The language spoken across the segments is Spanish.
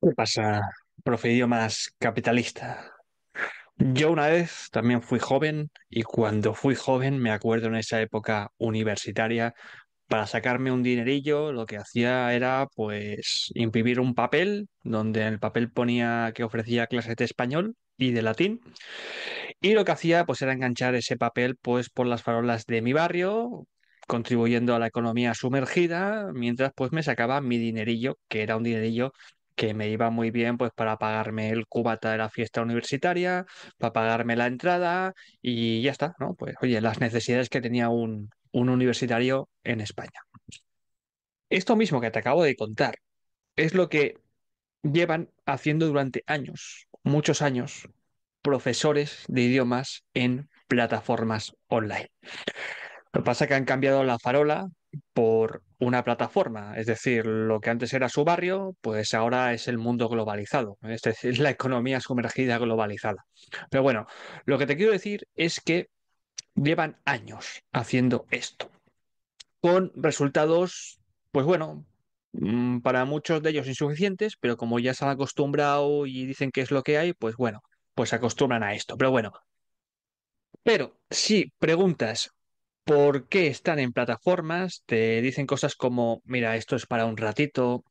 ¿Qué pasa, profe idiomas capitalista? Yo una vez también fui joven y cuando fui joven me acuerdo en esa época universitaria, para sacarme un dinerillo lo que hacía era pues imprimir un papel donde en el papel ponía que ofrecía clases de español y de latín y lo que hacía pues era enganchar ese papel pues por las farolas de mi barrio contribuyendo a la economía sumergida mientras pues me sacaba mi dinerillo que era un dinerillo que me iba muy bien pues para pagarme el cubata de la fiesta universitaria, para pagarme la entrada y ya está, ¿no? Pues oye, las necesidades que tenía un, un universitario en España. Esto mismo que te acabo de contar es lo que llevan haciendo durante años, muchos años, profesores de idiomas en plataformas online. Lo que pasa es que han cambiado la farola por una plataforma, es decir, lo que antes era su barrio, pues ahora es el mundo globalizado, es decir, la economía sumergida globalizada. Pero bueno, lo que te quiero decir es que llevan años haciendo esto, con resultados, pues bueno, mm, para muchos de ellos insuficientes, pero como ya se han acostumbrado y dicen que es lo que hay, pues bueno, pues se acostumbran a esto. Pero bueno, pero si preguntas por qué están en plataformas, te dicen cosas como, mira, esto es para un ratito,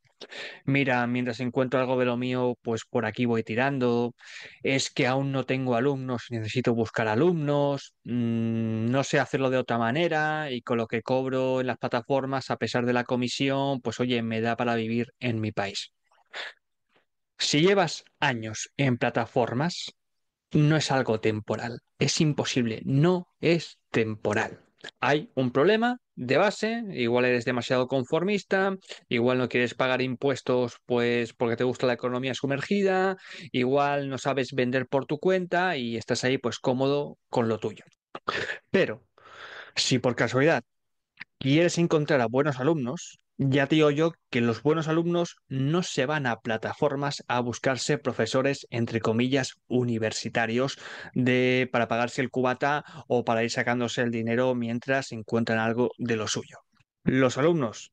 mira, mientras encuentro algo de lo mío, pues por aquí voy tirando, es que aún no tengo alumnos necesito buscar alumnos, mm, no sé hacerlo de otra manera y con lo que cobro en las plataformas, a pesar de la comisión, pues oye, me da para vivir en mi país. Si llevas años en plataformas, no es algo temporal, es imposible, no es temporal hay un problema de base, igual eres demasiado conformista, igual no quieres pagar impuestos pues porque te gusta la economía sumergida, igual no sabes vender por tu cuenta y estás ahí pues cómodo con lo tuyo. Pero si por casualidad quieres encontrar a buenos alumnos, ya te digo yo que los buenos alumnos no se van a plataformas a buscarse profesores, entre comillas, universitarios de, para pagarse el cubata o para ir sacándose el dinero mientras encuentran algo de lo suyo. Los alumnos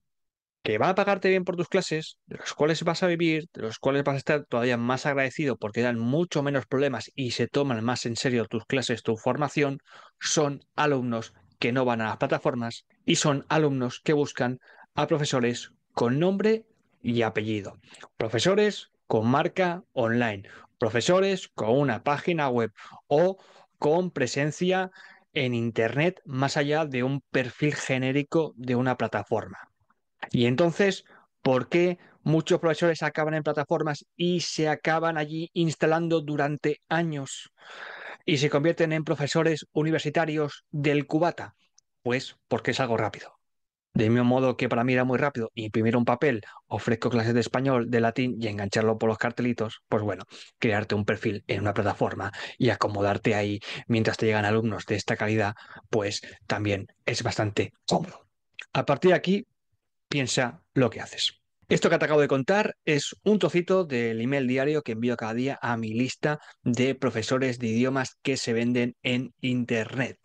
que van a pagarte bien por tus clases, de los cuales vas a vivir, de los cuales vas a estar todavía más agradecido porque dan mucho menos problemas y se toman más en serio tus clases, tu formación, son alumnos que no van a las plataformas y son alumnos que buscan a profesores con nombre y apellido, profesores con marca online, profesores con una página web o con presencia en Internet más allá de un perfil genérico de una plataforma. Y entonces, ¿por qué muchos profesores acaban en plataformas y se acaban allí instalando durante años y se convierten en profesores universitarios del cubata? Pues porque es algo rápido. De mismo modo que para mí era muy rápido imprimir un papel, ofrezco clases de español, de latín y engancharlo por los cartelitos, pues bueno, crearte un perfil en una plataforma y acomodarte ahí mientras te llegan alumnos de esta calidad, pues también es bastante cómodo. A partir de aquí, piensa lo que haces. Esto que te acabo de contar es un tocito del email diario que envío cada día a mi lista de profesores de idiomas que se venden en Internet.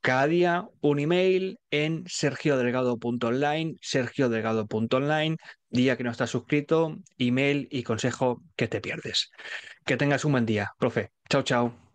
Cada día un email en sergiodelgado.online, sergiodelgado.online, día que no estás suscrito, email y consejo que te pierdes. Que tengas un buen día, profe. Chao, chao.